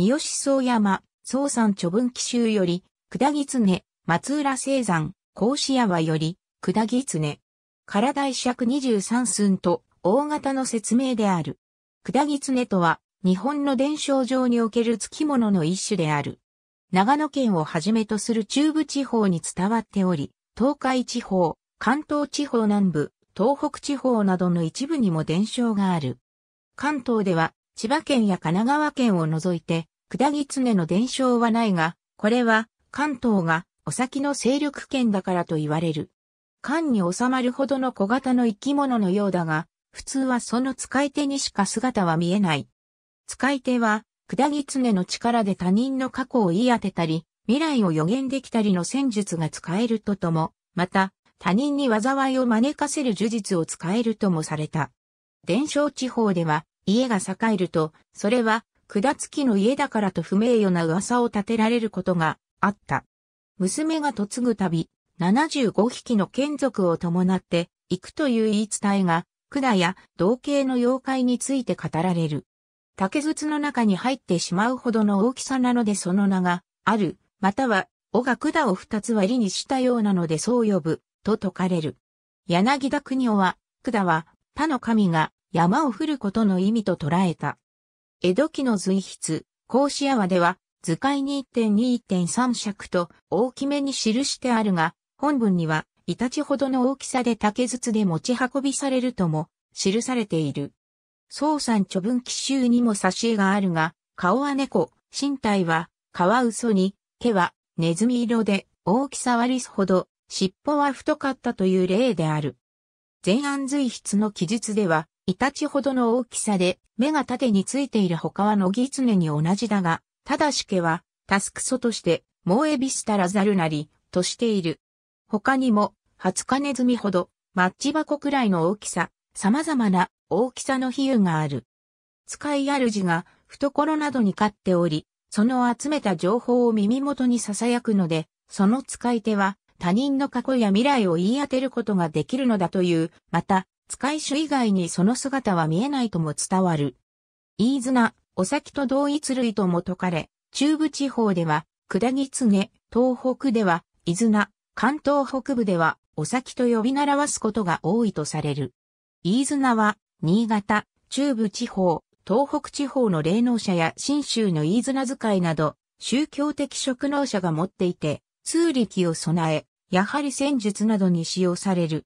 三好総山、総山著文奇州より、下狐、松浦青山、甲子山より、下狐。体尺二十三寸と、大型の説明である。下狐とは、日本の伝承上における付き物の一種である。長野県をはじめとする中部地方に伝わっており、東海地方、関東地方南部、東北地方などの一部にも伝承がある。関東では千葉県や神奈川県を除いて、下ぎ常の伝承はないが、これは関東がお先の勢力圏だからと言われる。缶に収まるほどの小型の生き物のようだが、普通はその使い手にしか姿は見えない。使い手は、下ぎ常の力で他人の過去を言い当てたり、未来を予言できたりの戦術が使えるととも、また、他人に災いを招かせる呪術を使えるともされた。伝承地方では、家が栄えると、それは、下付きの家だからと不名誉な噂を立てられることがあった。娘が嫁ぐたび、75匹の眷属を伴って行くという言い伝えが、管や同型の妖怪について語られる。竹筒の中に入ってしまうほどの大きさなのでその名が、ある、または、尾が管を二つ割りにしたようなのでそう呼ぶ、と説かれる。柳田国夫は、管は、他の神が山を降ることの意味と捉えた。江戸期の随筆、甲子屋では、図解に1.2.3尺と大きめに記してあるが、本文には、いたちほどの大きさで竹筒で持ち運びされるとも、記されている。宋山著文奇襲にもし絵があるが、顔は猫、身体は、皮嘘に、毛は、ネズミ色で、大きさはリスほど、尻尾は太かったという例である。前安随筆の記述では、イタチほどの大きさで、目が縦についている他はノギツネに同じだが、ただし毛は、タスクソとして、モエビスタラザルなり、としている。他にも、ハツカネズミほど、マッチ箱くらいの大きさ、様々な大きさの比喩がある。使い主が懐などに飼っており、その集めた情報を耳元に囁くので、その使い手は他人の過去や未来を言い当てることができるのだという、また、使い主以外にその姿は見えないとも伝わる。飯綱、お先と同一類とも説かれ、中部地方では、下ぎつね、東北では、伊綱、関東北部では、お先と呼び習わすことが多いとされる。飯綱は、新潟、中部地方、東北地方の霊能者や信州の飯綱使いなど、宗教的職能者が持っていて、通力を備え、やはり戦術などに使用される。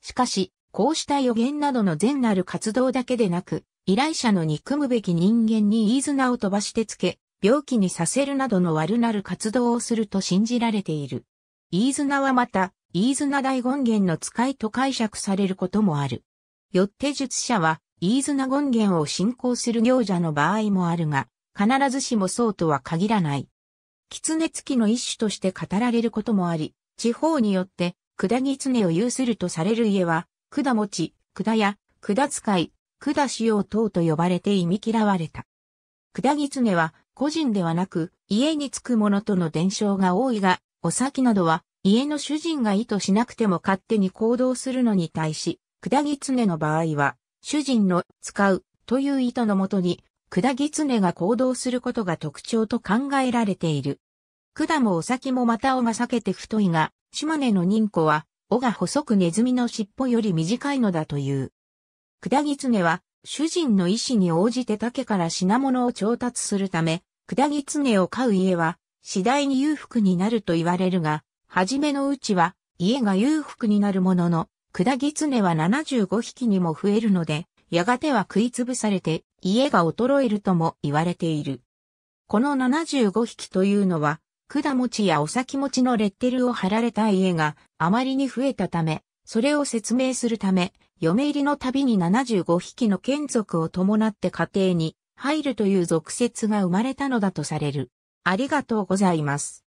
しかし、こうした予言などの善なる活動だけでなく、依頼者の憎むべき人間にズ綱を飛ばしてつけ、病気にさせるなどの悪なる活動をすると信じられている。ズ綱はまた、ズ綱大権現の使いと解釈されることもある。よって術者は、ズ綱権現を信仰する行者の場合もあるが、必ずしもそうとは限らない。狐付きの一種として語られることもあり、地方によって、下だぎを有するとされる家は、管持ち、管や、管使い、管使用等と呼ばれて忌み嫌われた。管狐は個人ではなく家につくものとの伝承が多いが、お先などは家の主人が意図しなくても勝手に行動するのに対し、管狐の場合は主人の使うという意図のもとに、管狐が行動することが特徴と考えられている。管もお先もまたをが避けて太いが、島根の人子は尾が細くネズミの尻尾より短いのだという。クダギツネは、主人の意思に応じて竹から品物を調達するため、クダギツネを飼う家は、次第に裕福になると言われるが、はじめのうちは、家が裕福になるものの、クダギツネは75匹にも増えるので、やがては食いつぶされて、家が衰えるとも言われている。この75匹というのは、管餅やお先餅のレッテルを貼られた家があまりに増えたため、それを説明するため、嫁入りのたびに75匹の眷属を伴って家庭に入るという俗説が生まれたのだとされる。ありがとうございます。